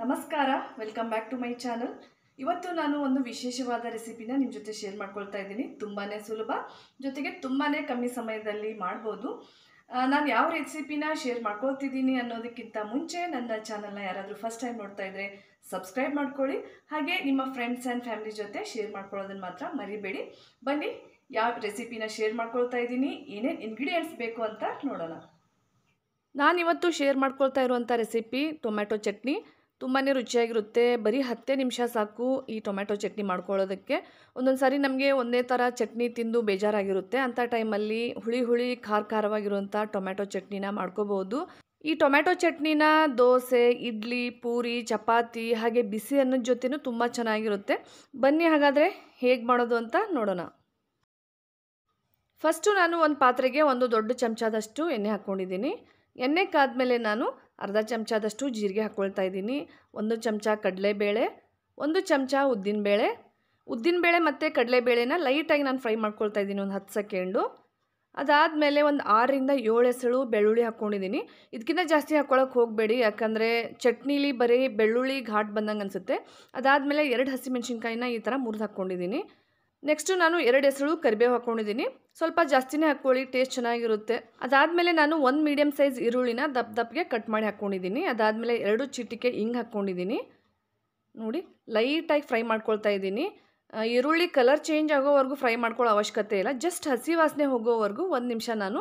ನಮಸ್ಕಾರ welcome back to my channel ಇವತ್ತು ನಾನು ಒಂದು ವಿಶೇಷವಾದ ರೆಸಿಪಿನ ನಿಮ್ಮ ಜೊತೆ ಶೇರ್ ಮಾಡ್ಕೊಳ್ತಾ ಇದ್ದೀನಿ ತುಂಬಾ ಸುಲಭ ಜೊತೆಗೆ ತುಂಬಾ ಕಮ್ಮಿ ಸಮಯದಲ್ಲಿ ಮಾಡ್ಬೋದು ನಾನು ಯಾವ ರೆಸಿಪಿನ ಶೇರ್ ಮಾಡ್ಕೊಳ್ತಿದ್ದೀನಿ ಅನ್ನೋದಕ್ಕಿಂತ ಮುಂಚೆ ನನ್ನ ಚಾನಲ್ನ ಯಾರಾದರೂ ಫಸ್ಟ್ ಟೈಮ್ ನೋಡ್ತಾ ಇದ್ದರೆ ಸಬ್ಸ್ಕ್ರೈಬ್ ಮಾಡ್ಕೊಳ್ಳಿ ಹಾಗೆ ನಿಮ್ಮ ಫ್ರೆಂಡ್ಸ್ ಆ್ಯಂಡ್ ಫ್ಯಾಮಿಲಿ ಜೊತೆ ಶೇರ್ ಮಾಡ್ಕೊಳ್ಳೋದನ್ನು ಮಾತ್ರ ಮರಿಬೇಡಿ ಬನ್ನಿ ಯಾವ ರೆಸಿಪಿನ ಶೇರ್ ಮಾಡ್ಕೊಳ್ತಾ ಇದ್ದೀನಿ ಏನೇನು ಇಂಗ್ರೀಡಿಯೆಂಟ್ಸ್ ಬೇಕು ಅಂತ ನೋಡೋಣ ನಾನಿವತ್ತು ಶೇರ್ ಮಾಡ್ಕೊಳ್ತಾ ಇರುವಂಥ ರೆಸಿಪಿ ಟೊಮ್ಯಾಟೊ ಚಟ್ನಿ ತುಂಬಾ ರುಚಿಯಾಗಿರುತ್ತೆ ಬರೀ ಹತ್ತೇ ನಿಮಿಷ ಸಾಕು ಈ ಟೊಮ್ಯಾಟೊ ಚಟ್ನಿ ಮಾಡ್ಕೊಳ್ಳೋದಕ್ಕೆ ಒಂದೊಂದು ಸಾರಿ ನಮಗೆ ಒಂದೇ ಥರ ಚಟ್ನಿ ತಿಂದು ಬೇಜಾರಾಗಿರುತ್ತೆ ಅಂಥ ಟೈಮಲ್ಲಿ ಹುಳಿ ಹುಳಿ ಖಾರ ಖಾರವಾಗಿರುವಂಥ ಟೊಮ್ಯಾಟೊ ಚಟ್ನಿನ ಮಾಡ್ಕೋಬೋದು ಈ ಟೊಮ್ಯಾಟೊ ಚಟ್ನಿನ ದೋಸೆ ಇಡ್ಲಿ ಪೂರಿ ಚಪಾತಿ ಹಾಗೆ ಬಿಸಿ ಅನ್ನದ ಜೊತೆನೂ ತುಂಬ ಚೆನ್ನಾಗಿರುತ್ತೆ ಬನ್ನಿ ಹಾಗಾದರೆ ಹೇಗೆ ಮಾಡೋದು ಅಂತ ನೋಡೋಣ ಫಸ್ಟು ನಾನು ಒಂದು ಪಾತ್ರೆಗೆ ಒಂದು ದೊಡ್ಡ ಚಮಚದಷ್ಟು ಎಣ್ಣೆ ಹಾಕ್ಕೊಂಡಿದ್ದೀನಿ ಎಣ್ಣೆ ಕಾದ್ಮೇಲೆ ನಾನು ಅರ್ಧ ಚಮಚದಷ್ಟು ಜೀರಿಗೆ ಹಾಕ್ಕೊಳ್ತಾ ಇದ್ದೀನಿ ಒಂದು ಚಮಚ ಕಡಲೆಬೇಳೆ ಒಂದು ಚಮಚ ಉದ್ದಿನಬೇಳೆ ಉದ್ದಿನಬೇಳೆ ಮತ್ತು ಕಡಲೆಬೇಳೆನ ಲೈಟಾಗಿ ನಾನು ಫ್ರೈ ಮಾಡ್ಕೊಳ್ತಾ ಇದ್ದೀನಿ ಒಂದು ಹತ್ತು ಸೆಕೆಂಡು ಅದಾದಮೇಲೆ ಒಂದು ಆರರಿಂದ ಏಳು ಎಸಳು ಬೆಳ್ಳುಳ್ಳಿ ಹಾಕ್ಕೊಂಡಿದ್ದೀನಿ ಇದಕ್ಕಿಂತ ಜಾಸ್ತಿ ಹಾಕ್ಕೊಳಕ್ಕೆ ಹೋಗಬೇಡಿ ಯಾಕಂದರೆ ಚಟ್ನಿಲಿ ಬರೀ ಬೆಳ್ಳುಳ್ಳಿ ಘಾಟ್ ಬಂದಂಗೆ ಅನಿಸುತ್ತೆ ಅದಾದಮೇಲೆ ಎರಡು ಹಸಿಮೆಣ್ಸಿನ್ಕಾಯಿನ ಈ ಥರ ಮುರಿದು ಹಾಕ್ಕೊಂಡಿದ್ದೀನಿ ನೆಕ್ಸ್ಟು ನಾನು ಎರಡು ಹೆಸರು ಕರಿಬೇವು ಹಾಕ್ಕೊಂಡಿದ್ದೀನಿ ಸ್ವಲ್ಪ ಜಾಸ್ತಿನೇ ಹಾಕ್ಕೊಳ್ಳಿ ಟೇಸ್ಟ್ ಚೆನ್ನಾಗಿರುತ್ತೆ ಅದಾದಮೇಲೆ ನಾನು ಒಂದು ಮೀಡಿಯಮ್ ಸೈಜ್ ಈರುಳ್ಳಿನ ದಪ್ಪ ದಪ್ಪಗೆ ಕಟ್ ಮಾಡಿ ಹಾಕ್ಕೊಂಡಿದ್ದೀನಿ ಅದಾದಮೇಲೆ ಎರಡು ಚಿಟಿಕೆ ಹಿಂಗೆ ಹಾಕ್ಕೊಂಡಿದ್ದೀನಿ ನೋಡಿ ಲೈಟಾಗಿ ಫ್ರೈ ಮಾಡ್ಕೊಳ್ತಾ ಇದ್ದೀನಿ ಈರುಳ್ಳಿ ಕಲರ್ ಚೇಂಜ್ ಆಗೋವರೆಗೂ ಫ್ರೈ ಮಾಡ್ಕೊಳ್ಳೋ ಅವಶ್ಯಕತೆ ಇಲ್ಲ ಜಸ್ಟ್ ಹಸಿ ವಾಸನೆ ಹೋಗೋವರೆಗೂ ಒಂದು ನಿಮಿಷ ನಾನು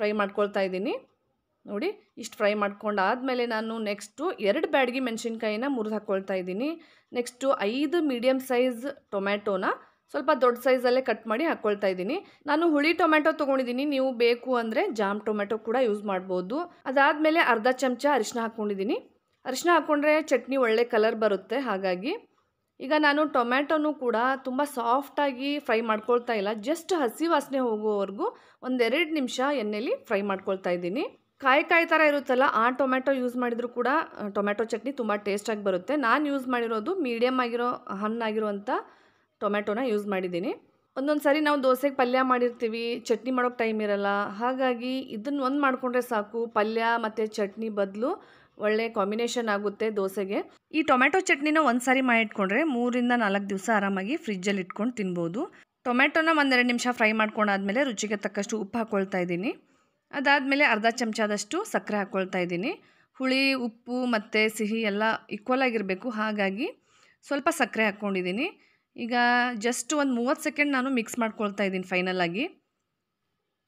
ಫ್ರೈ ಮಾಡ್ಕೊಳ್ತಾ ಇದ್ದೀನಿ ನೋಡಿ ಇಷ್ಟು ಫ್ರೈ ಮಾಡ್ಕೊಂಡು ಆದಮೇಲೆ ನಾನು ನೆಕ್ಸ್ಟು ಎರಡು ಬ್ಯಾಡಗಿ ಮೆಣಸಿನ್ಕಾಯಿನ ಮುರಿದು ಹಾಕ್ಕೊಳ್ತಾ ಇದ್ದೀನಿ ನೆಕ್ಸ್ಟು ಐದು ಮೀಡಿಯಮ್ ಸೈಜ್ ಟೊಮ್ಯಾಟೋನ ಸ್ವಲ್ಪ ದೊಡ್ಡ ಸೈಜಲ್ಲೇ ಕಟ್ ಮಾಡಿ ಹಾಕ್ಕೊಳ್ತಾ ಇದ್ದೀನಿ ನಾನು ಹುಳಿ ಟೊಮೆಟೊ ತೊಗೊಂಡಿದ್ದೀನಿ ನೀವು ಬೇಕು ಅಂದರೆ ಜಾಮ್ ಟೊಮೆಟೊ ಕೂಡ ಯೂಸ್ ಮಾಡ್ಬೋದು ಅದಾದಮೇಲೆ ಅರ್ಧ ಚಮಚ ಅರಿಶಿನ ಹಾಕ್ಕೊಂಡಿದ್ದೀನಿ ಅರಿಶಿನ ಹಾಕ್ಕೊಂಡ್ರೆ ಚಟ್ನಿ ಒಳ್ಳೆ ಕಲರ್ ಬರುತ್ತೆ ಹಾಗಾಗಿ ಈಗ ನಾನು ಟೊಮೆಟೊನೂ ಕೂಡ ತುಂಬ ಸಾಫ್ಟಾಗಿ ಫ್ರೈ ಮಾಡ್ಕೊಳ್ತಾ ಇಲ್ಲ ಜಸ್ಟ್ ಹಸಿ ವಾಸನೆ ಹೋಗೋವರೆಗೂ ಒಂದೆರಡು ನಿಮಿಷ ಎಣ್ಣೆಲಿ ಫ್ರೈ ಮಾಡ್ಕೊಳ್ತಾ ಇದ್ದೀನಿ ಕಾಯಿ ಕಾಯಿ ಥರ ಇರುತ್ತಲ್ಲ ಆ ಟೊಮೆಟೊ ಯೂಸ್ ಮಾಡಿದರೂ ಕೂಡ ಟೊಮೆಟೊ ಚಟ್ನಿ ತುಂಬ ಟೇಸ್ಟಾಗಿ ಬರುತ್ತೆ ನಾನು ಯೂಸ್ ಮಾಡಿರೋದು ಮೀಡಿಯಮ್ ಆಗಿರೋ ಹಣ್ಣಾಗಿರುವಂಥ ಟೊಮೆಟೊನ ಯೂಸ್ ಮಾಡಿದ್ದೀನಿ ಒಂದೊಂದು ಸಾರಿ ನಾವು ದೋಸೆಗೆ ಪಲ್ಯ ಮಾಡಿರ್ತೀವಿ ಚಟ್ನಿ ಮಾಡೋಕ್ಕೆ ಟೈಮ್ ಇರಲ್ಲ ಹಾಗಾಗಿ ಇದನ್ನು ಒಂದು ಮಾಡಿಕೊಂಡ್ರೆ ಸಾಕು ಪಲ್ಯ ಮತ್ತು ಚಟ್ನಿ ಬದಲು ಒಳ್ಳೆ ಕಾಂಬಿನೇಷನ್ ಆಗುತ್ತೆ ದೋಸೆಗೆ ಈ ಟೊಮೆಟೊ ಚಟ್ನಿನ ಒಂದು ಸಾರಿ ಮಾಡಿಟ್ಕೊಂಡ್ರೆ ಮೂರಿಂದ ನಾಲ್ಕು ದಿವಸ ಆರಾಮಾಗಿ ಫ್ರಿಜ್ಜಲ್ಲಿ ಇಟ್ಕೊಂಡು ತಿನ್ಬೋದು ಟೊಮೆಟೊನ ಒಂದೆರಡು ನಿಮಿಷ ಫ್ರೈ ಮಾಡ್ಕೊಂಡಾದಮೇಲೆ ರುಚಿಗೆ ತಕ್ಕಷ್ಟು ಉಪ್ಪು ಹಾಕ್ಕೊಳ್ತಾ ಇದ್ದೀನಿ ಅದಾದಮೇಲೆ ಅರ್ಧ ಚಮಚದಷ್ಟು ಸಕ್ಕರೆ ಹಾಕ್ಕೊಳ್ತಾ ಇದ್ದೀನಿ ಹುಳಿ ಉಪ್ಪು ಮತ್ತು ಸಿಹಿ ಎಲ್ಲ ಈಕ್ವಲ್ ಆಗಿರಬೇಕು ಹಾಗಾಗಿ ಸ್ವಲ್ಪ ಸಕ್ಕರೆ ಹಾಕ್ಕೊಂಡಿದ್ದೀನಿ ಈಗ ಜಸ್ಟ್ ಒಂದು ಮೂವತ್ತು ಸೆಕೆಂಡ್ ನಾನು ಮಿಕ್ಸ್ ಮಾಡ್ಕೊಳ್ತಾ ಇದ್ದೀನಿ ಫೈನಲಾಗಿ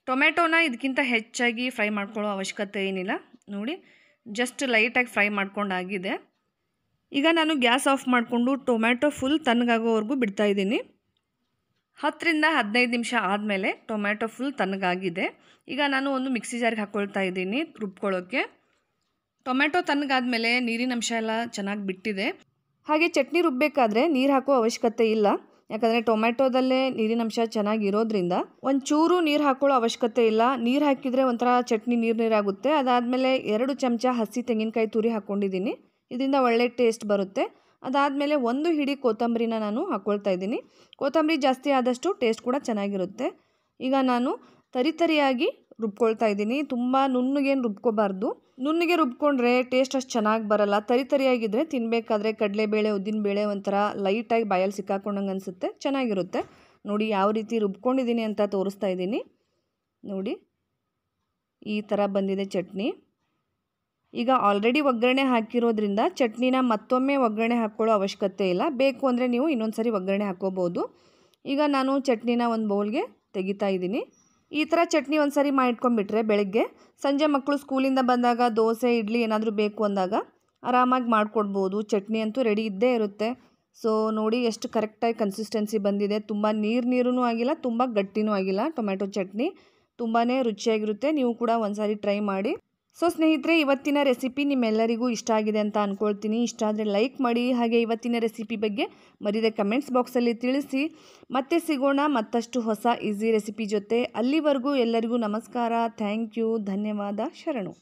ಟೊಮೆಟೊನ ಇದಕ್ಕಿಂತ ಹೆಚ್ಚಾಗಿ ಫ್ರೈ ಮಾಡ್ಕೊಳ್ಳೋ ಅವಶ್ಯಕತೆ ಏನಿಲ್ಲ ನೋಡಿ ಜಸ್ಟ್ ಲೈಟಾಗಿ ಫ್ರೈ ಮಾಡ್ಕೊಂಡಾಗಿದೆ ಈಗ ನಾನು ಗ್ಯಾಸ್ ಆಫ್ ಮಾಡಿಕೊಂಡು ಟೊಮ್ಯಾಟೊ ಫುಲ್ ತಣ್ಣಗಾಗೋವರೆಗೂ ಇದ್ದೀನಿ ಹತ್ತರಿಂದ ಹದಿನೈದು ನಿಮಿಷ ಆದಮೇಲೆ ಟೊಮ್ಯಾಟೊ ಫುಲ್ ತಣ್ಣಗಾಗಿದೆ ಈಗ ನಾನು ಒಂದು ಮಿಕ್ಸಿ ಜಾರಿಗೆ ಹಾಕ್ಕೊಳ್ತಾ ಇದ್ದೀನಿ ರುಬ್ಕೊಳ್ಳೋಕ್ಕೆ ಟೊಮೆಟೊ ತಣ್ಣಗಾದ ಮೇಲೆ ನೀರಿನ ಅಂಶ ಎಲ್ಲ ಚೆನ್ನಾಗಿ ಬಿಟ್ಟಿದೆ ಹಾಗೆ ಚಟ್ನಿ ರುಬ್ಬಬೇಕಾದ್ರೆ ನೀರು ಹಾಕೋ ಅವಶ್ಯಕತೆ ಇಲ್ಲ ಯಾಕಂದರೆ ಟೊಮೆಟೊದಲ್ಲೇ ನೀರಿನಂಶ ಚೆನ್ನಾಗಿರೋದ್ರಿಂದ ಒಂದು ನೀರು ಹಾಕೊಳ್ಳೋ ಅವಶ್ಯಕತೆ ಇಲ್ಲ ನೀರು ಹಾಕಿದರೆ ಒಂಥರ ಚಟ್ನಿ ನೀರು ನೀರಾಗುತ್ತೆ ಅದಾದಮೇಲೆ ಎರಡು ಚಮಚ ಹಸಿ ತೆಂಗಿನಕಾಯಿ ತುರಿ ಹಾಕ್ಕೊಂಡಿದ್ದೀನಿ ಇದರಿಂದ ಒಳ್ಳೆ ಟೇಸ್ಟ್ ಬರುತ್ತೆ ಅದಾದಮೇಲೆ ಒಂದು ಹಿಡಿ ಕೊತ್ತಂಬರಿನ ನಾನು ಹಾಕ್ಕೊಳ್ತಾ ಇದ್ದೀನಿ ಕೊತ್ತಂಬರಿ ಜಾಸ್ತಿ ಆದಷ್ಟು ಟೇಸ್ಟ್ ಕೂಡ ಚೆನ್ನಾಗಿರುತ್ತೆ ಈಗ ನಾನು ತರಿತರಿಯಾಗಿ ರುಬ್ಕೊಳ್ತಾ ಇದ್ದೀನಿ ತುಂಬ ನುಣ್ಣಗೇನು ರುಬ್ಕೋಬಾರ್ದು ನುಣ್ಣಗೆ ರುಬ್ಕೊಂಡ್ರೆ ಟೇಸ್ಟ್ ಅಷ್ಟು ಚೆನ್ನಾಗಿ ಬರಲ್ಲ ತರಿ ತರಿಯಾಗಿದ್ದರೆ ತಿನ್ನಬೇಕಾದ್ರೆ ಕಡಲೆಬೇಳೆ ಬೇಳೆ ಒಂಥರ ಲೈಟಾಗಿ ಬಾಯಲ್ಲಿ ಸಿಕ್ಕಾಕೊಂಡಂಗೆ ಅನಿಸುತ್ತೆ ಚೆನ್ನಾಗಿರುತ್ತೆ ನೋಡಿ ಯಾವ ರೀತಿ ರುಬ್ಕೊಂಡಿದ್ದೀನಿ ಅಂತ ತೋರಿಸ್ತಾ ಇದ್ದೀನಿ ನೋಡಿ ಈ ಥರ ಬಂದಿದೆ ಚಟ್ನಿ ಈಗ ಆಲ್ರೆಡಿ ಒಗ್ಗರಣೆ ಹಾಕಿರೋದ್ರಿಂದ ಚಟ್ನಿನ ಮತ್ತೊಮ್ಮೆ ಒಗ್ಗರಣೆ ಹಾಕ್ಕೊಳ್ಳೋ ಅವಶ್ಯಕತೆ ಇಲ್ಲ ಬೇಕು ಅಂದರೆ ನೀವು ಇನ್ನೊಂದು ಸರಿ ಒಗ್ಗರಣೆ ಹಾಕ್ಕೋಬೋದು ಈಗ ನಾನು ಚಟ್ನಿನ ಒಂದು ಬೌಲ್ಗೆ ತೆಗಿತಾ ಇದ್ದೀನಿ ಈ ಥರ ಚಟ್ನಿ ಒಂದು ಸಾರಿ ಮಾಡಿಟ್ಕೊಂಡ್ಬಿಟ್ರೆ ಬೆಳಗ್ಗೆ ಸಂಜೆ ಮಕ್ಕಳು ಸ್ಕೂಲಿಂದ ಬಂದಾಗ ದೋಸೆ ಇಡ್ಲಿ ಏನಾದರೂ ಬೇಕು ಅಂದಾಗ ಆರಾಮಾಗಿ ಮಾಡಿಕೊಡ್ಬೋದು ಚಟ್ನಿ ಅಂತೂ ರೆಡಿ ಇದ್ದೇ ಇರುತ್ತೆ ಸೊ ನೋಡಿ ಎಷ್ಟು ಕರೆಕ್ಟಾಗಿ ಕನ್ಸಿಸ್ಟೆನ್ಸಿ ಬಂದಿದೆ ತುಂಬ ನೀರು ನೀರೂ ಆಗಿಲ್ಲ ತುಂಬ ಗಟ್ಟಿನೂ ಆಗಿಲ್ಲ ಟೊಮ್ಯಾಟೊ ಚಟ್ನಿ ತುಂಬಾ ರುಚಿಯಾಗಿರುತ್ತೆ ನೀವು ಕೂಡ ಒಂದು ಸಾರಿ ಟ್ರೈ ಮಾಡಿ ಸೊ ಸ್ನೇಹಿತರೆ ಇವತ್ತಿನ ರೆಸಿಪಿ ನಿಮ್ಮೆಲ್ಲರಿಗೂ ಇಷ್ಟ ಆಗಿದೆ ಅಂತ ಅಂದ್ಕೊಳ್ತೀನಿ ಇಷ್ಟ ಆದರೆ ಲೈಕ್ ಮಾಡಿ ಹಾಗೆ ಇವತ್ತಿನ ರೆಸಿಪಿ ಬಗ್ಗೆ ಮರಿದ ಕಮೆಂಟ್ಸ್ ಬಾಕ್ಸಲ್ಲಿ ತಿಳಿಸಿ ಮತ್ತೆ ಸಿಗೋಣ ಮತ್ತಷ್ಟು ಹೊಸ ಈಸಿ ರೆಸಿಪಿ ಜೊತೆ ಅಲ್ಲಿವರೆಗೂ ಎಲ್ಲರಿಗೂ ನಮಸ್ಕಾರ ಥ್ಯಾಂಕ್ ಯು ಧನ್ಯವಾದ ಶರಣು